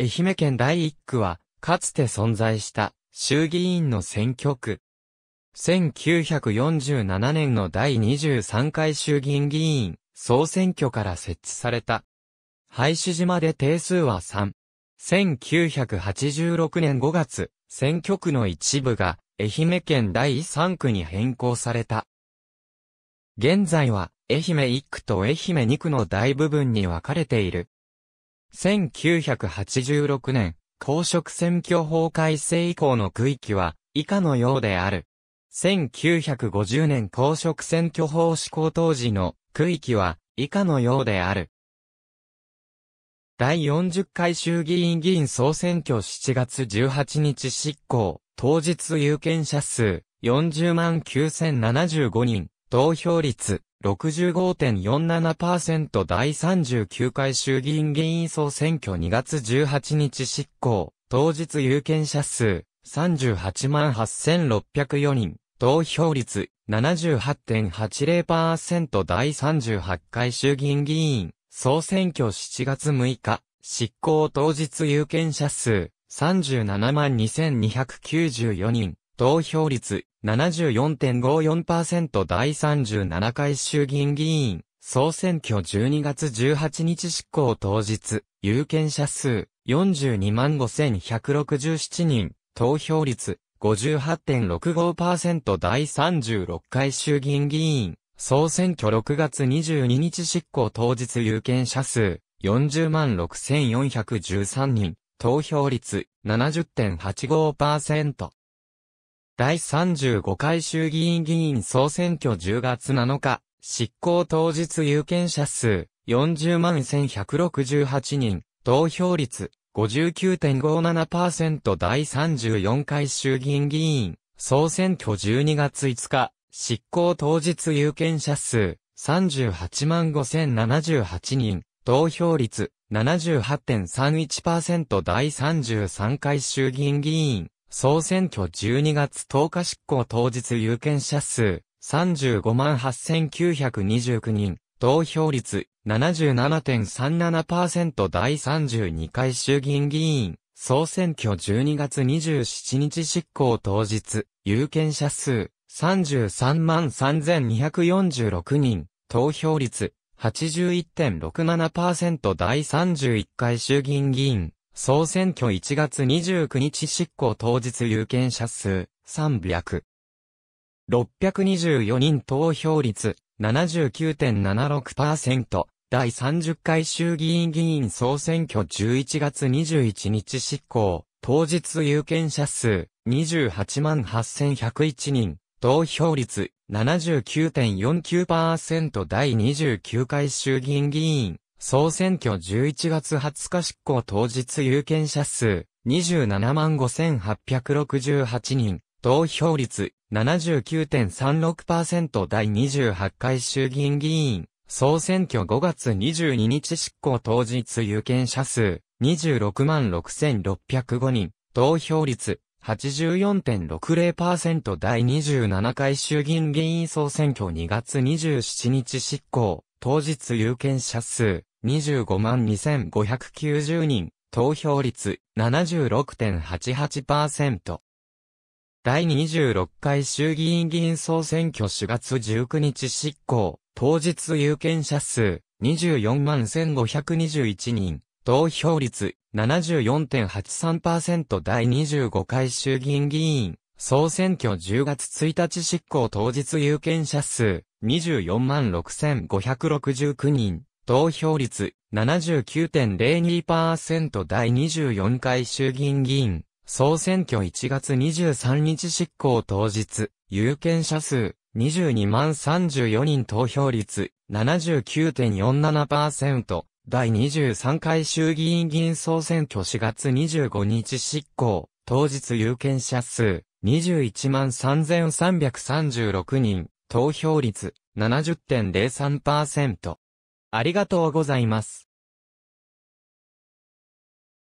愛媛県第1区は、かつて存在した衆議院の選挙区。1947年の第23回衆議院議員総選挙から設置された。廃止島で定数は3。1986年5月、選挙区の一部が愛媛県第3区に変更された。現在は愛媛1区と愛媛2区の大部分に分かれている。1986年、公職選挙法改正以降の区域は以下のようである。1950年公職選挙法施行当時の区域は以下のようである。第40回衆議院議員総選挙7月18日執行、当日有権者数40万9075人、投票率65.47%第39回衆議院議員総選挙2月18日執行、当日有権者数38万8604人、投票率78.80%第38回衆議院議員総選挙7月6日、執行当日有権者数37万2294人、投票率74.54%第37回衆議院議員、総選挙12月18日執行当日、有権者数42万5167人、投票率58.65%第36回衆議院議員、総選挙6月22日執行当日有権者数40万6413人、投票率70.85%。第35回衆議院議員総選挙10月7日、執行当日有権者数40万1168人、投票率59.57%第34回衆議院議員総選挙12月5日、執行当日有権者数38万5078人、投票率78.31%第33回衆議院議員総選挙12月10日執行当日有権者数358,929人、投票率77.37%第32回衆議院議員、総選挙12月27日執行当日、有権者数333,246人、投票率81.67%第31回衆議院議員、総選挙1月29日執行当日有権者数300。624人投票率79.76%第30回衆議院議員総選挙11月21日執行当日有権者数28 8101人投票率79.49%第29回衆議院議員総選挙11月20日執行当日有権者数27万5868人、投票率79.36%第28回衆議院議員、総選挙5月22日執行当日有権者数26万6605人、投票率84.60%第27回衆議院議員総選挙2月27日執行、当日有権者数25万2590人、投票率76.88%。第26回衆議院議員総選挙4月19日執行、当日有権者数24万1521人、投票率74.83%第25回衆議院議員、総選挙10月1日執行当日有権者数24 6569人、投票率79.02%第24回衆議院議員、総選挙1月23日執行当日、有権者数22万34人投票率79.47%、第23回衆議院議員総選挙4月25日執行、当日有権者数21万3336人、投票率70.03%。ありがとうございます。